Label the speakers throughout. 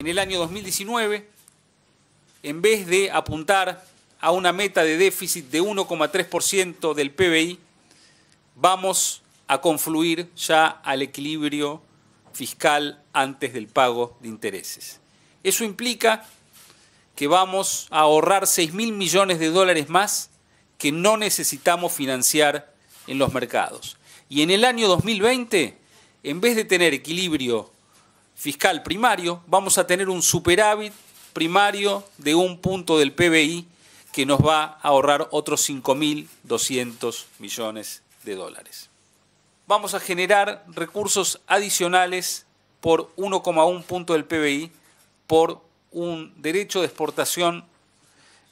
Speaker 1: en el año 2019, en vez de apuntar a una meta de déficit de 1,3% del PBI, vamos a confluir ya al equilibrio fiscal antes del pago de intereses. Eso implica que vamos a ahorrar 6 mil millones de dólares más que no necesitamos financiar en los mercados. Y en el año 2020, en vez de tener equilibrio fiscal primario, vamos a tener un superávit primario de un punto del PBI que nos va a ahorrar otros 5.200 millones de dólares. Vamos a generar recursos adicionales por 1,1 punto del PBI por un derecho de exportación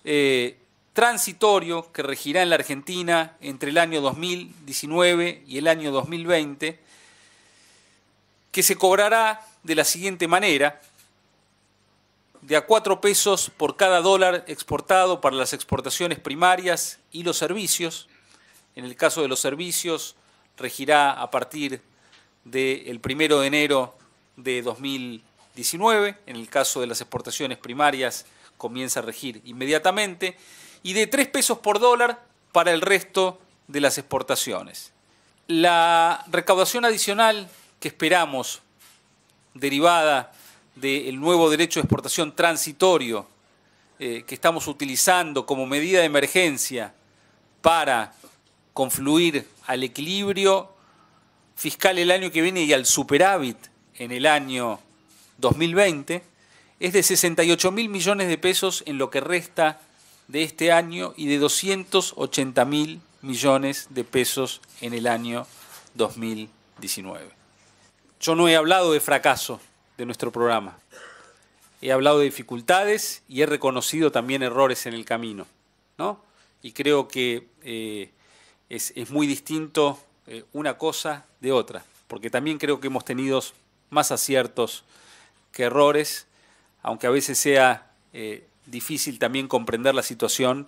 Speaker 1: eh, transitorio que regirá en la Argentina entre el año 2019 y el año 2020 que se cobrará de la siguiente manera, de a cuatro pesos por cada dólar exportado para las exportaciones primarias y los servicios. En el caso de los servicios, regirá a partir del primero 1 de enero de 2019. En el caso de las exportaciones primarias, comienza a regir inmediatamente. Y de 3 pesos por dólar para el resto de las exportaciones. La recaudación adicional que esperamos derivada del nuevo derecho de exportación transitorio eh, que estamos utilizando como medida de emergencia para confluir al equilibrio fiscal el año que viene y al superávit en el año 2020 es de 68 mil millones de pesos en lo que resta de este año y de 280 mil millones de pesos en el año 2019. Yo no he hablado de fracaso de nuestro programa. He hablado de dificultades y he reconocido también errores en el camino. ¿no? Y creo que eh, es, muy distinto eh, una cosa de otra, porque también creo que hemos tenido más aciertos que errores, aunque a veces sea eh, difícil también comprender la situación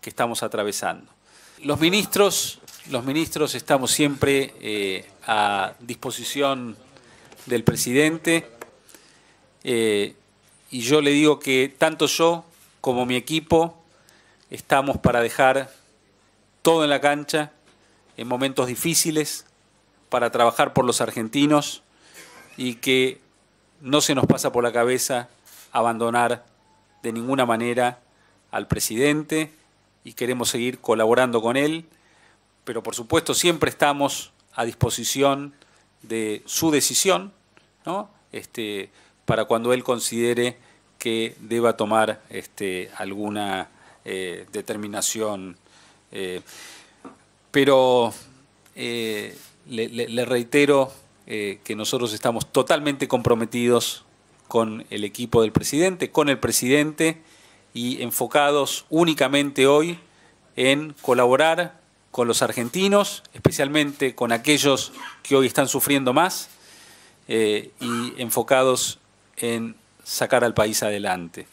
Speaker 1: que estamos atravesando. Los ministros, los ministros estamos siempre a disposición del presidente. Eh, y yo le digo que tanto yo como mi equipo estamos para dejar todo en la cancha en momentos difíciles, para trabajar por los argentinos y que no se nos pasa por la cabeza abandonar de ninguna manera al presidente y queremos seguir colaborando con él, pero por supuesto siempre estamos a disposición de su decisión, este, para cuando él considere que deba tomar este, alguna eh, determinación. Eh, pero eh, le, reitero que nosotros estamos totalmente comprometidos con el equipo del presidente, con el presidente y enfocados únicamente hoy en colaborar con los argentinos, especialmente con aquellos que hoy están sufriendo más eh, y enfocados en sacar al país adelante.